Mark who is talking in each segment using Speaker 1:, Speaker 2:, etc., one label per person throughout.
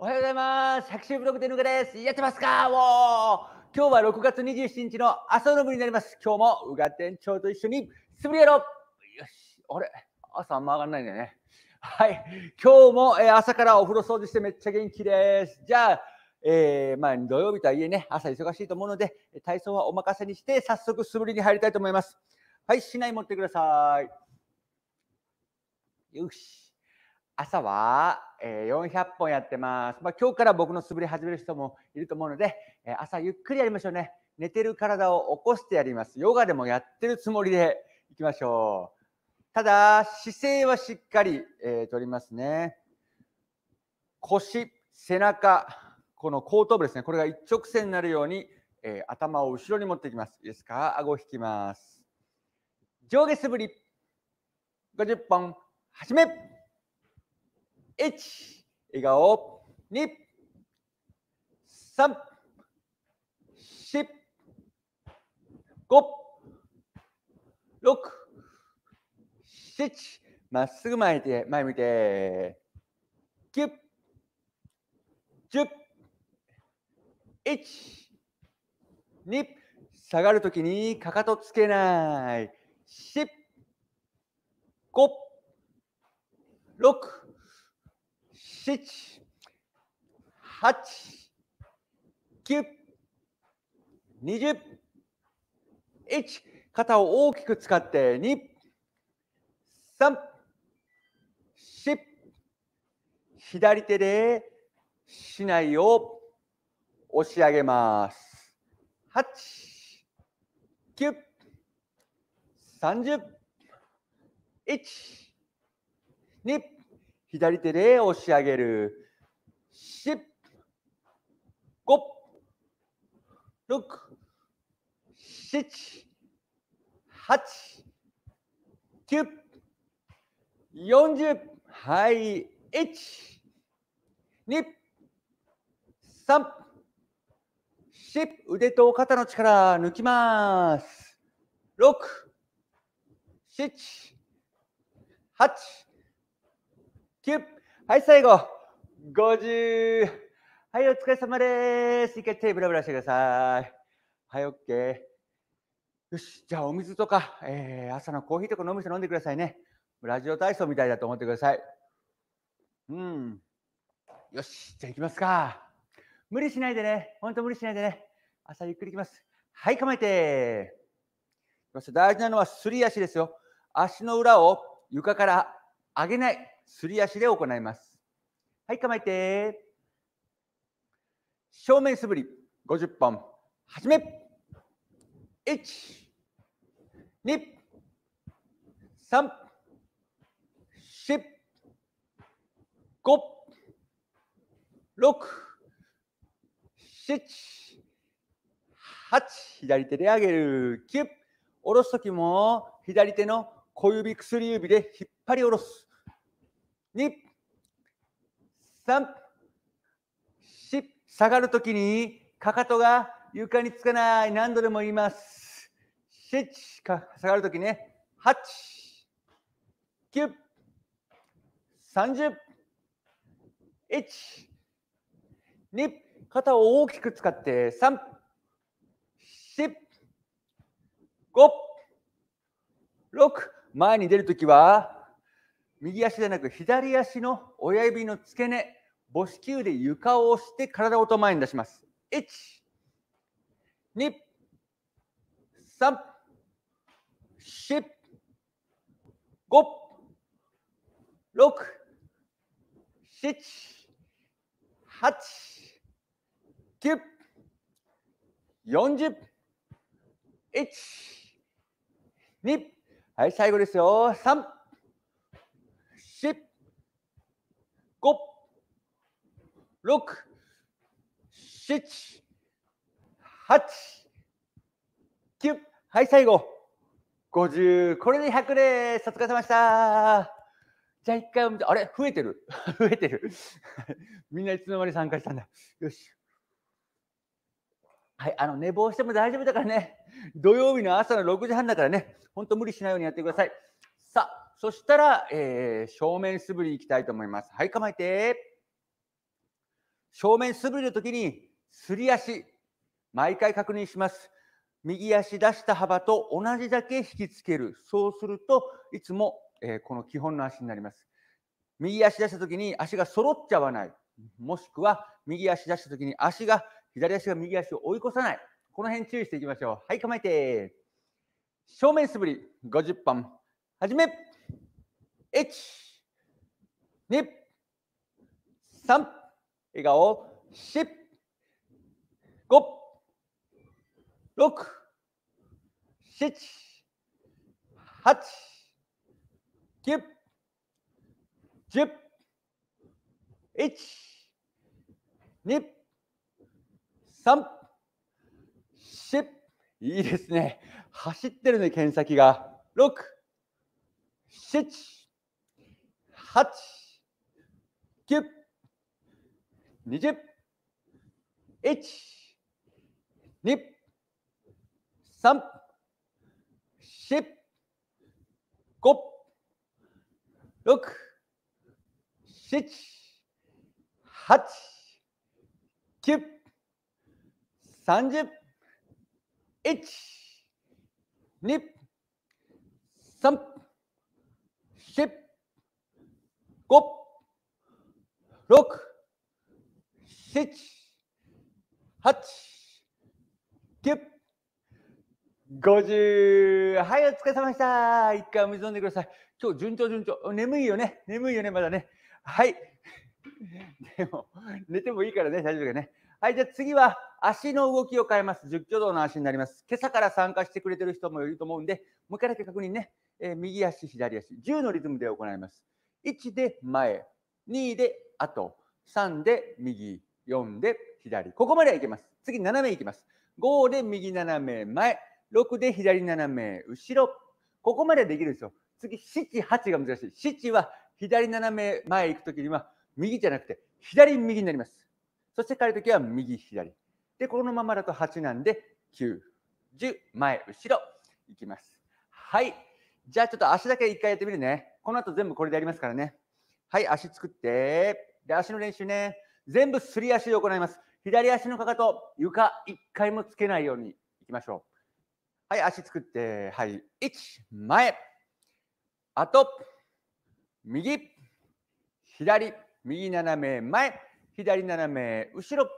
Speaker 1: おはようございます。百秋ブログでぬです。やってますかもう今日は6月27日の朝の部になります。今日もうが店長と一緒に素振りやろうよし、あれ朝あんま上がんないんだよね。はい。今日も、え朝からお風呂掃除してめっちゃ元気です。じゃあ、えー、まあ、土曜日とはいえね、朝忙しいと思うので、体操はお任せにして早速素振りに入りたいと思います。はい、しない持ってください。よし。朝は、え400本やってます。まあ、今日から僕の素振り始める人もいると思うので、え朝ゆっくりやりましょうね。寝てる体を起こしてやります。ヨガでもやってるつもりでいきましょう。ただ、姿勢はしっかり、えー、取りますね。腰、背中、この後頭部ですね。これが一直線になるように、えー、頭を後ろに持っていきます。いいですか顎を引きます。上下素振り。50本、始め1笑顔2 3 4 5 6 7まっすぐ前て前向いて9 10 1 2下がる時にかかとつけない4 5 6 7、8、9、20、1、肩を大きく使って2、3、4、左手で市内を押し上げます。8、9、30、1、2、左手で押し上げる。4、5、6、7、8、9、40。はい。1、2、3、4、腕と肩の力抜きます。6、7、8、はい最後50はいお疲れ様です一回手ブラブラしてくださいはい OK よしじゃあお水とか、えー、朝のコーヒーとか飲む人飲んでくださいねラジオ体操みたいだと思ってくださいうんよしじゃあ行きますか無理しないでねほんと無理しないでね朝ゆっくり行きますはい構えて大事なのはすり足ですよ足の裏を床から上げないすり足で行います。はい、構えて。正面素振り50本。はじめ。1、2、3、4、5、6、7、8、左手で上げる、9、下ろす時も左手の小指、薬指で引っ張り下ろす。下がるときにかかとが床につかない。何度でも言います。7、下がるときね。8、9、30、1、2、肩を大きく使って、3、4、5、6、前に出るときは右足じゃなく左足の親指の付け根、母子球で床を押して体をと前に出します。1、2、3、4、5、6、7、8、9、40、1、2、はい、最後ですよ。3、5、6、7、8、9。はい、最後。50。これで100です。お疲れ様でした。じゃあ一回あれ増えてる 増えてる みんないつの間に参加したんだ。よし。はい、あの寝坊しても大丈夫だからね、土曜日の朝の6時半だからね、本当無理しないようにやってください。さあそしたら、えー、正面素振りいきたいと思います。はい、構えて。正面素振りの時に、すり足、毎回確認します。右足出した幅と同じだけ引きつける。そうすると、いつも、えー、この基本の足になります。右足出した時に足が揃っちゃわない。もしくは、右足出した時に足が、左足が右足を追い越さない。この辺注意していきましょう。はい、構えて。正面素振り、50本。始め1、2、3、笑顔、4、5、6、7、8、9、10、1、2、3、4、いいですね。走ってるね、剣先が。6、7、八、九、二十、一、二、三、四、五、六、七、八、九、三十、一、二、三、十、5、6、7、8、9、50。はい、お疲れ様でした。一回水飲んでください。今日順調順調。眠いよね。眠いよね、まだね。はい。でも、寝てもいいからね、大丈夫だね。はい、じゃあ次は足の動きを変えます。10挙動の足になります。今朝から参加してくれてる人もいると思うんで、もう一回だけ確認ね。えー、右足、左足、10のリズムで行います。1で前、2で後、3で右、4で左。ここまではいけます。次、斜めいきます。5で右斜め前、6で左斜め後ろ。ここまではできるんですよ。次、7、8が難しい。7は左斜め前行くときには、右じゃなくて、左右になります。そして帰るときは右左。で、このままだと8なんで、9、10、前、後ろ。いきます。はい。じゃあちょっと足だけ1回やってみるね。この後全部これでやりますからね。はい、足作って、で、足の練習ね。全部すり足で行います。左足のかかと、床1回もつけないようにいきましょう。はい、足作って、はい、1、前、あと、右、左、右斜め前、左斜め後ろ、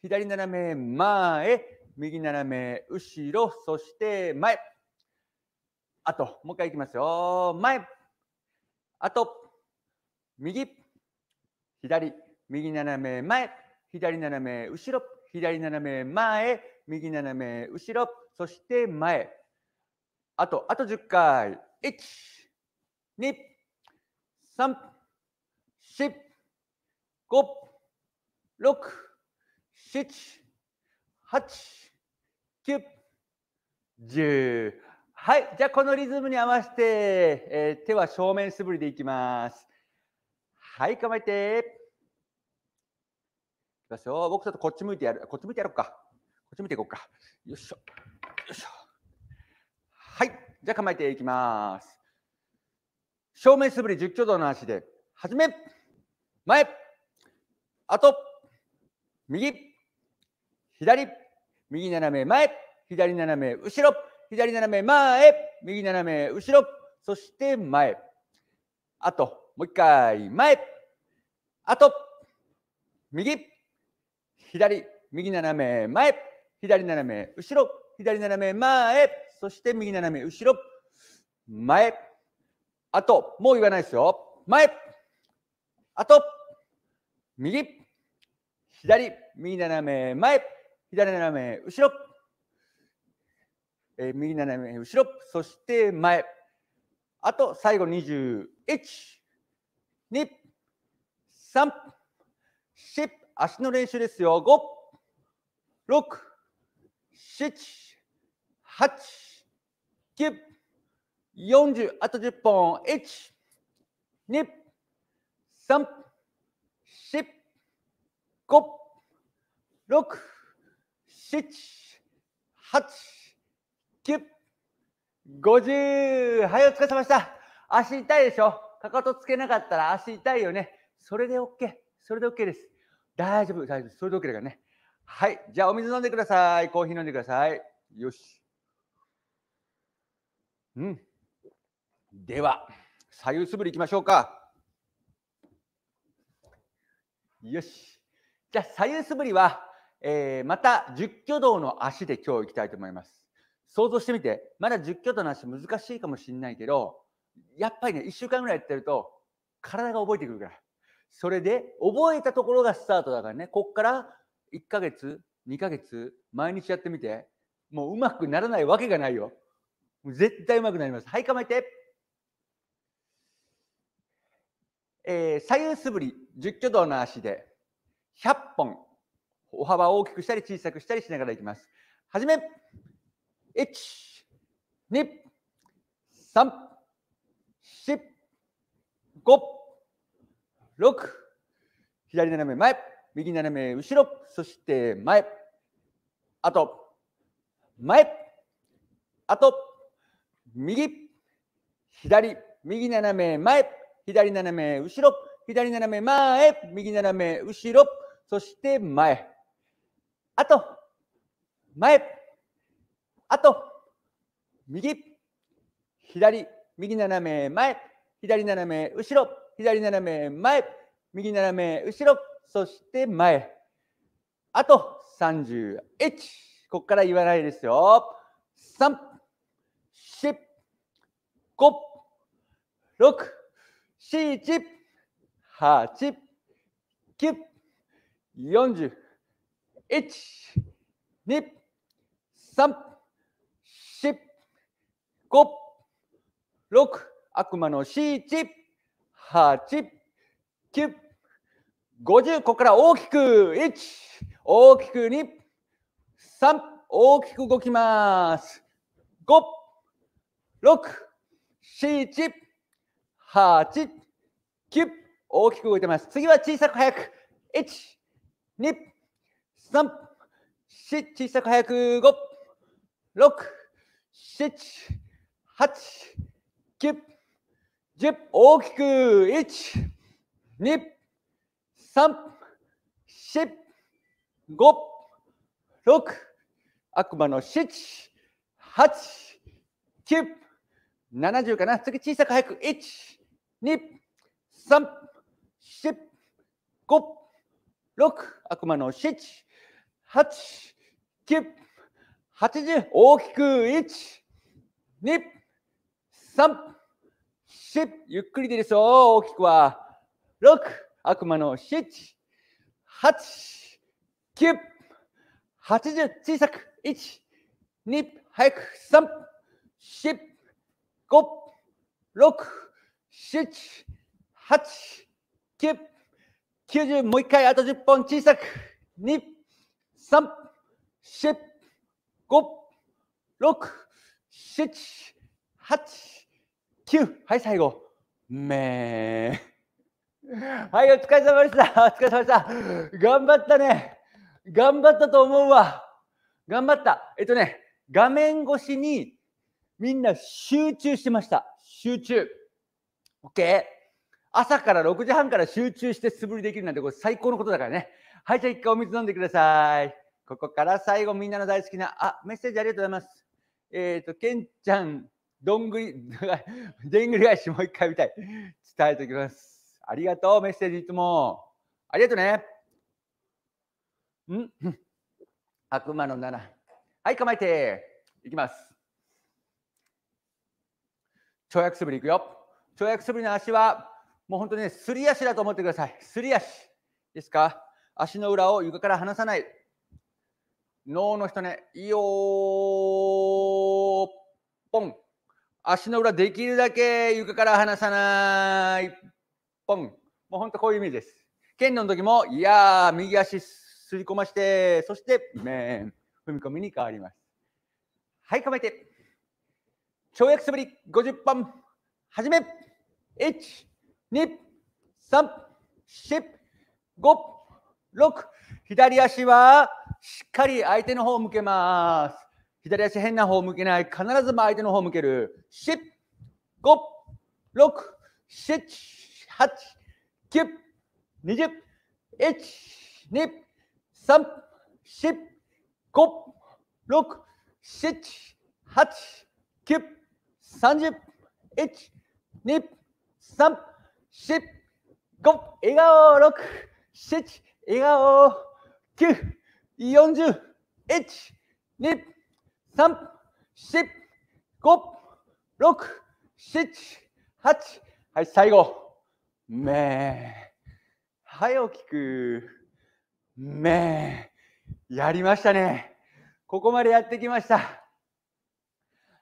Speaker 1: 左斜め前、右斜め後ろ、そして前。あと、もう一回いきますよ。前、あと、右、左、右斜め前、左斜め後ろ、左斜め前、右斜め後ろ、そして前。あと、あと10回。1、2、3、4、5、6、7、8、9、10。はい、じゃあこのリズムに合わせて、えー、手は正面素振りでいきます。はい、構えて。いきますよ。僕ちょっとこっち向いてやる。こっち向いてやろうか。こっち向いていこうか。よいしょ。よいしょ。はい、じゃあ構えていきます。正面素振り10挙動の足で、はじめ、前、あと、右、左、右斜め前、左斜め後ろ。左斜め前、右斜め後ろ、そして前。あと、もう一回、前。あと、右、左、右斜め前、左斜め後ろ、左斜め前、そして右斜め後ろ、前。あと、もう言わないですよ。前。あと、右、左、右斜め前、左斜め後ろ、えー、右斜め後ろ、そして前。あと最後21、2、3、4、足の練習ですよ。5、6、7、8、9、40、あと10本。1、2、3、4、5、6、7、8、9、キュッ50はいお疲れ様でした足痛いでしょかかとつけなかったら足痛いよねそれで OK それで OK です大丈夫大丈夫それで OK だからねはいじゃあお水飲んでくださいコーヒー飲んでくださいよしうんでは左右素振りいきましょうかよしじゃあ左右素振りは、えー、また十挙動の足で今日いきたいと思います想像してみて、まだ10キロとの話難しいかもしれないけど、やっぱりね、1週間ぐらいやってると、体が覚えてくるから。それで、覚えたところがスタートだからね、こっから1ヶ月、2ヶ月、毎日やってみて、もううまくならないわけがないよ。絶対うまくなります。はい、構えて。えー、左右素振り、10挙動の足で、100本、歩幅を大きくしたり小さくしたりしながらいきます。はじめ一、二、三、四、五、六。左斜め前、右斜め後ろ、そして前、あと、前、あと、右、左、右斜め前、左斜め後ろ、左斜め前、右斜め後ろ、そして前、あと、前、あと、右、左、右斜め前、左斜め後ろ、左斜め前、右斜め後ろ、そして前。あと31。ここから言わないですよ。3、4、5、6、7、8、9、40、1、2、3、5、6、悪魔の4、8、9、50、ここから大きく1、大きく2、3、大きく動きます。5、6、7、8、9、大きく動いてます。次は小さく早く。1、2、3、4、小さく早く。5、6、7、8、9、10大きく1、2、3、4、5、6、悪魔の7、8、9、70かな次小さく早く1、2、3、4、5、6、悪魔の7、8、9、80大きく1、2、3、4、ゆっくりでいいですよ。大きくは、6、悪魔の7、8、9、80、小さく、1、2、早く、3、4、5、6、7、8、9、90、もう1回、あと10本、小さく、2、3、4、5、6、7、8、9。はい、最後。めー。はい、お疲れ様でした。お疲れ様でした。頑張ったね。頑張ったと思うわ。頑張った。えっとね、画面越しにみんな集中してました。集中。OK。朝から6時半から集中して素振りできるなんてこれ最高のことだからね。はい、じゃあ一回お水飲んでください。ここから最後みんなの大好きな、あ、メッセージありがとうございます。えっ、ー、と、けんちゃん、どんぐり、でんぐり返しもう一回見たい。伝えておきます。ありがとう、メッセージいつも。ありがとうね。ん悪魔の七。はい、構えて。いきます。跳躍素振りいくよ。跳躍素振りの足は、もう本当にね、すり足だと思ってください。すり足。ですか足の裏を床から離さない。脳の人ね、いいよー、ポン。足の裏できるだけ床から離さない。ポン。もうほんとこういうイメージです。剣の時も、いやー、右足すり込まして、そして、ーン。踏み込みに変わります。はい、構えて。跳躍素振り50本。はじめ。1、2、3、4、5、6。左足はしっかり相手の方を向けます。左足変な方向けない。必ず前手の方向ける。7、5、6、7、8、9、20、1、2、3、4、5、6、7、8、9、30、1、2、3、4、5、笑顔、6、7、笑顔、9、40、1、2、3、4、5、6、7、8。はい、最後。めー。い、大きく。めー。やりましたね。ここまでやってきました。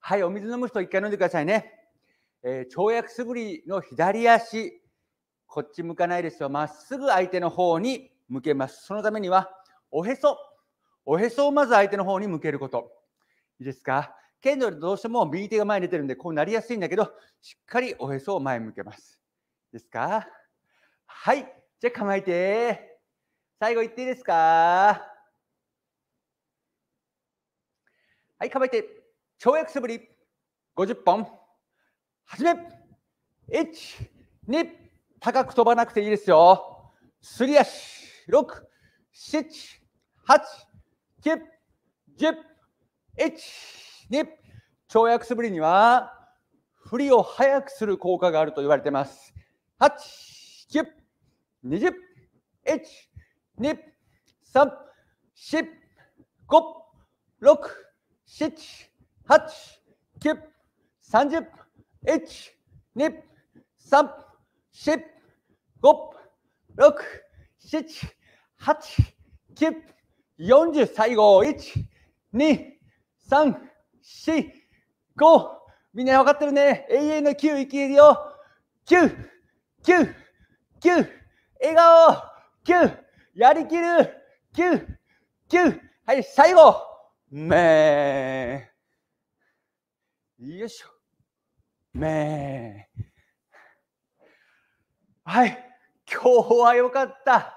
Speaker 1: はい、お水飲む人一回飲んでくださいね。えー、跳躍素振りの左足、こっち向かないですよ。まっすぐ相手の方に向けます。そのためには、おへそ。おへそをまず相手の方に向けること。いいですか剣道でどうしても右手が前に出てるんでこうなりやすいんだけどしっかりおへそを前向けますですかはいじゃあ構えて最後いっていいですかはい構えて跳躍素振り50本始め12高く飛ばなくていいですよすり足6 7 8 9 1 0 1、2、跳躍素振りには、振りを速くする効果があると言われています。8、9、20、1、2、3、4、5、6、7、8、9、30、1、2、3、4、5、6、7、8、9、40、最後、1、2、3、4、5、みんな分かってるね。永遠の9、いきるよ。9、9、9、笑顔、9、やりきる、9、9、はい、最後、めー。よいしょ。めー。はい、今日は良かった。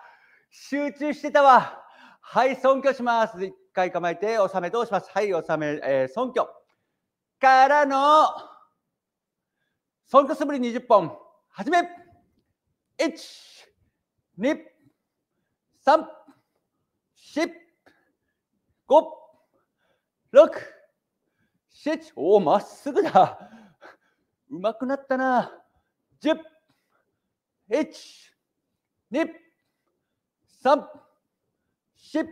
Speaker 1: 集中してたわ。はい、尊敬します。回構えて納めとします。はい、納め、えー、尊虚。からの、尊虚素振り20本。はじめ !1、2、3、4、5、6、7、おお、まっすぐだ。うまくなったな。10、1、2、3、4、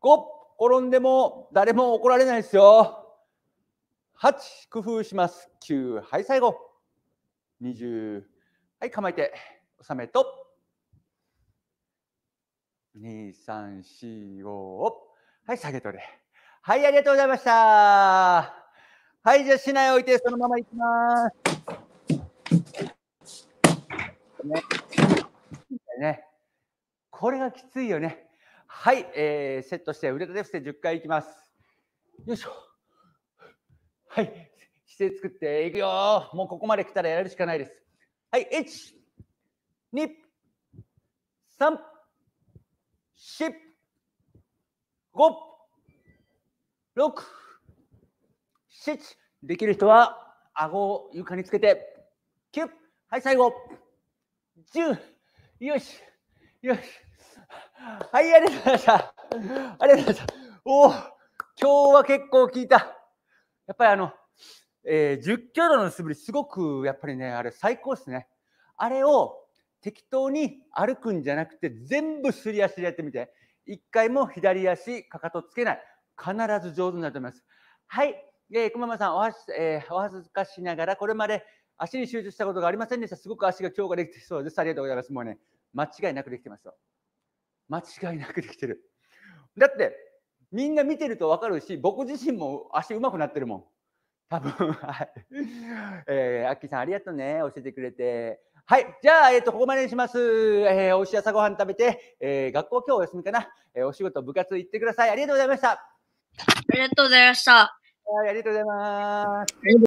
Speaker 1: 5、転んでも誰も怒られないですよ。8、工夫します。9、はい、最後。20、はい、構えて、収めと。2、3、4、5、はい、下げとれ。はい、ありがとうございました。はい、じゃあ、市内置いて、そのままいきます。ね。ね。これがきついよね。はい、えー、セットして腕立て伏せ10回いきます。よいしょ。はい、姿勢作っていくよ。もうここまで来たらやるしかないです。はい、1、2、3、4、5、6、7、できる人は顎を床につけて、9、はい、最後、10、よし、よし。はい、ありがとうございました。ありがとうございました。おお、今日は結構効いた。やっぱりあの、えー、10キロの素振り、すごくやっぱりね、あれ最高ですね。あれを適当に歩くんじゃなくて、全部すり足でやってみて、1回も左足、かかとつけない。必ず上手になってます。はい、えー、熊間さんおはえー、お恥ずかしながら、これまで足に集中したことがありませんでした。すごく足が強化できてそうです。ありがとうございます。もうね、間違いなくできてますよ。間違いなくできてる。だって、みんな見てると分かるし、僕自身も足うまくなってるもん。多分、はい。えー、アッキーさんありがとうね。教えてくれて。はい。じゃあ、えっ、ー、と、ここまでにします。えー、美味しい朝ごはん食べて、えー、学校今日お休みかな。えー、お仕事、部活行ってください。ありがとうございました。ありがとうございました。はい、ありがとうございます。